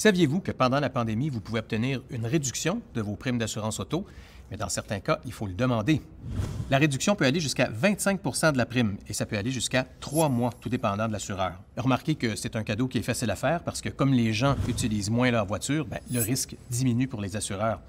Saviez-vous que pendant la pandémie, vous pouvez obtenir une réduction de vos primes d'assurance auto, mais dans certains cas, il faut le demander. La réduction peut aller jusqu'à 25 de la prime et ça peut aller jusqu'à trois mois, tout dépendant de l'assureur. Remarquez que c'est un cadeau qui est facile à faire parce que comme les gens utilisent moins leur voiture, ben, le risque diminue pour les assureurs.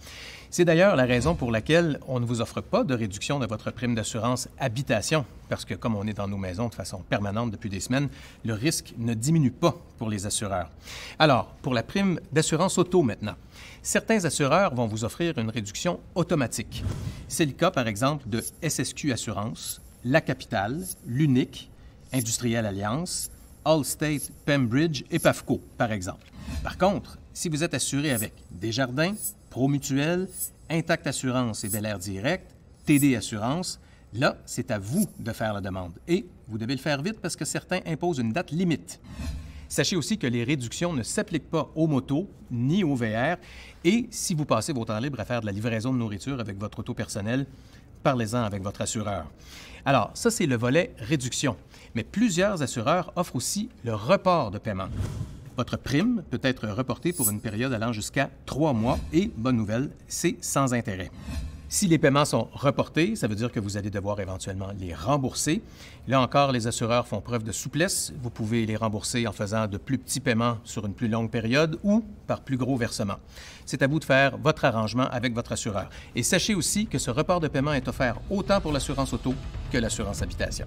C'est d'ailleurs la raison pour laquelle on ne vous offre pas de réduction de votre prime d'assurance habitation parce que comme on est dans nos maisons de façon permanente depuis des semaines, le risque ne diminue pas pour les assureurs. Alors, pour la prime d'assurance auto maintenant, certains assureurs vont vous offrir une réduction automatique. C'est le cas, par exemple, de SSQ Assurance, La Capitale, l'Unique, Industrielle Alliance, Allstate, Pembridge et PAFCO, par exemple. Par contre, si vous êtes assuré avec Desjardins, Promutuel, Intact Assurance et Bel Air Direct, TD Assurance, Là, c'est à vous de faire la demande. Et vous devez le faire vite parce que certains imposent une date limite. Sachez aussi que les réductions ne s'appliquent pas aux motos ni aux VR. Et si vous passez vos temps libres à faire de la livraison de nourriture avec votre auto personnel, parlez-en avec votre assureur. Alors, ça, c'est le volet réduction. Mais plusieurs assureurs offrent aussi le report de paiement. Votre prime peut être reportée pour une période allant jusqu'à trois mois et, bonne nouvelle, c'est sans intérêt. Si les paiements sont reportés, ça veut dire que vous allez devoir éventuellement les rembourser. Là encore, les assureurs font preuve de souplesse. Vous pouvez les rembourser en faisant de plus petits paiements sur une plus longue période ou par plus gros versements. C'est à vous de faire votre arrangement avec votre assureur. Et sachez aussi que ce report de paiement est offert autant pour l'assurance auto que l'assurance habitation.